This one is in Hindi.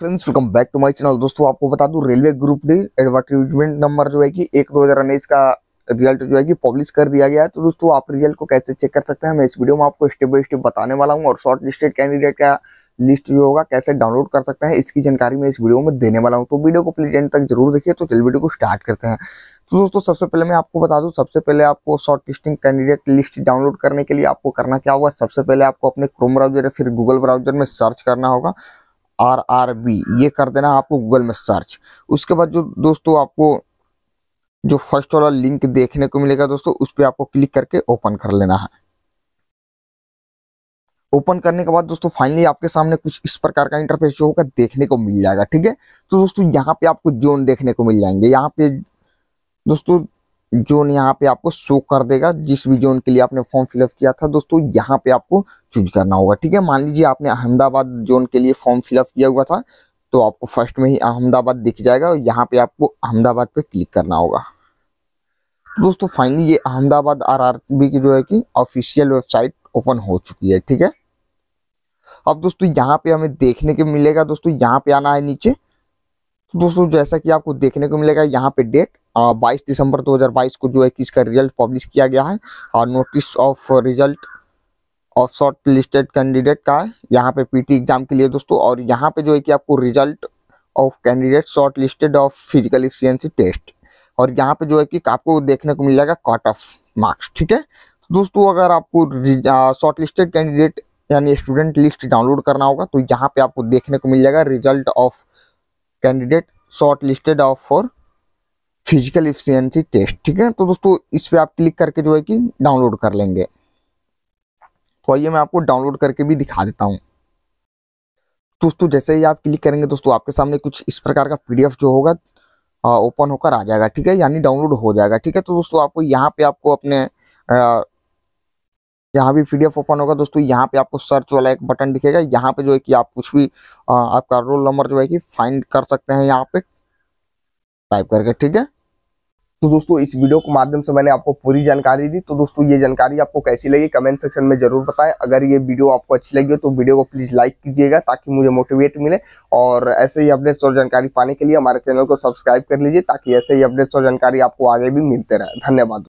friends welcome back to my channel दोस्तों आपको बता दूं रेलवे ग्रुप ने एडवर्टीजमेंट नंबर जो है कि एक दो हजार उन्नीस का रिजल्ट जो है कि पब्लिश कर दिया गया है तो दोस्तों आप रिजल्ट को कैसे चेक कर सकते हैं मैं इस वीडियो में आपको स्टेप बाय स्टेप बताने वाला हूँ और शॉर्ट लिस्टेड कैंडिडेट का लिस्ट जो होगा कैसे डाउनलोड कर सकते हैं इसकी जानकारी मैं इस वीडियो में देने वाला हूँ तो वीडियो को प्लीज एंड तक जरूर देखिए तो चल वीडियो को स्टार्ट करते हैं तो दोस्तों सबसे पहले मैं आपको बता दूं सबसे पहले आपको shortlisting candidate list download करने के लिए आपको करना क्या होगा सबसे पहले आपको अपने क्रोम ब्राउजर या फिर गूगल ब्राउजर में सर्च करना होगा आर आर बी ये कर देना आपको गूगल में सर्च उसके बाद जो दोस्तों आपको जो फर्स्ट वाला लिंक देखने को मिलेगा दोस्तों उस पर आपको क्लिक करके ओपन कर लेना है ओपन करने के बाद दोस्तों फाइनली आपके सामने कुछ इस प्रकार का इंटरफेस जो होगा देखने को मिल जाएगा ठीक है तो दोस्तों यहाँ पे आपको जोन देखने को मिल जाएंगे यहाँ पे दोस्तों जोन यहाँ पे आपको शो कर देगा जिस भी जोन के लिए आपने फॉर्म फिलअप किया था दोस्तों यहाँ पे आपको चूज करना होगा ठीक है मान लीजिए आपने अहमदाबाद जोन के लिए फॉर्म फिलअप किया हुआ था तो आपको फर्स्ट में ही अहमदाबाद दिख जाएगा और यहाँ पे आपको अहमदाबाद पे क्लिक करना होगा दोस्तों फाइनली ये अहमदाबाद बी की जो है कि ऑफिशियल वेबसाइट ओपन हो चुकी है ठीक है अब दोस्तों यहाँ पे हमें देखने के मिलेगा दोस्तों यहाँ पे आना है नीचे तो दोस्तों जैसा कि आपको देखने को मिलेगा यहाँ पे डेट बाईस दिसंबर 2022 को जो है किसका रिजल्ट पब्लिश किया गया है और notice of result of shortlisted candidate का है यहाँ पे पीटी एग्जाम के लिए दोस्तों और यहाँ पे जो है कि आपको result of candidate shortlisted of physical efficiency test और यहाँ पे जो है कि आपको देखने को मिल जाएगा कट ऑफ मार्क्स ठीक है दोस्तों अगर आपको शॉर्ट लिस्टेड कैंडिडेट यानी स्टूडेंट लिस्ट डाउनलोड करना होगा तो यहाँ पे आपको देखने को मिल जाएगा result of candidate shortlisted of for physical efficiency test ठीक है तो दोस्तों इस पर आप क्लिक करके जो है कि डाउनलोड कर लेंगे तो आइए मैं आपको डाउनलोड करके भी दिखा देता हूँ दोस्तों जैसे ही आप क्लिक करेंगे दोस्तों आपके सामने कुछ इस प्रकार का पीडीएफ जो होगा ओपन होकर आ जाएगा ठीक है यानी डाउनलोड हो जाएगा ठीक है तो दोस्तों आपको यहाँ पे आपको अपने यहाँ भी पीडीएफ ओपन होगा दोस्तों यहाँ पे आपको सर्च वाला एक बटन दिखेगा यहाँ पे जो है कि आप कुछ भी आ, आपका रोल नंबर जो है कि फाइंड कर सकते हैं यहाँ पे टाइप करके ठीक है तो दोस्तों इस वीडियो के माध्यम से मैंने आपको पूरी जानकारी दी तो दोस्तों ये जानकारी आपको कैसी लगी कमेंट सेक्शन में जरूर बताएं अगर ये वीडियो आपको अच्छी लगी हो तो वीडियो को प्लीज लाइक कीजिएगा ताकि मुझे मोटिवेट मिले और ऐसे ही अपडेट्स और जानकारी पाने के लिए हमारे चैनल को सब्सक्राइब कर लीजिए ताकि ऐसे ही अपडेट्स और जानकारी आपको आगे भी मिलते रहे धन्यवाद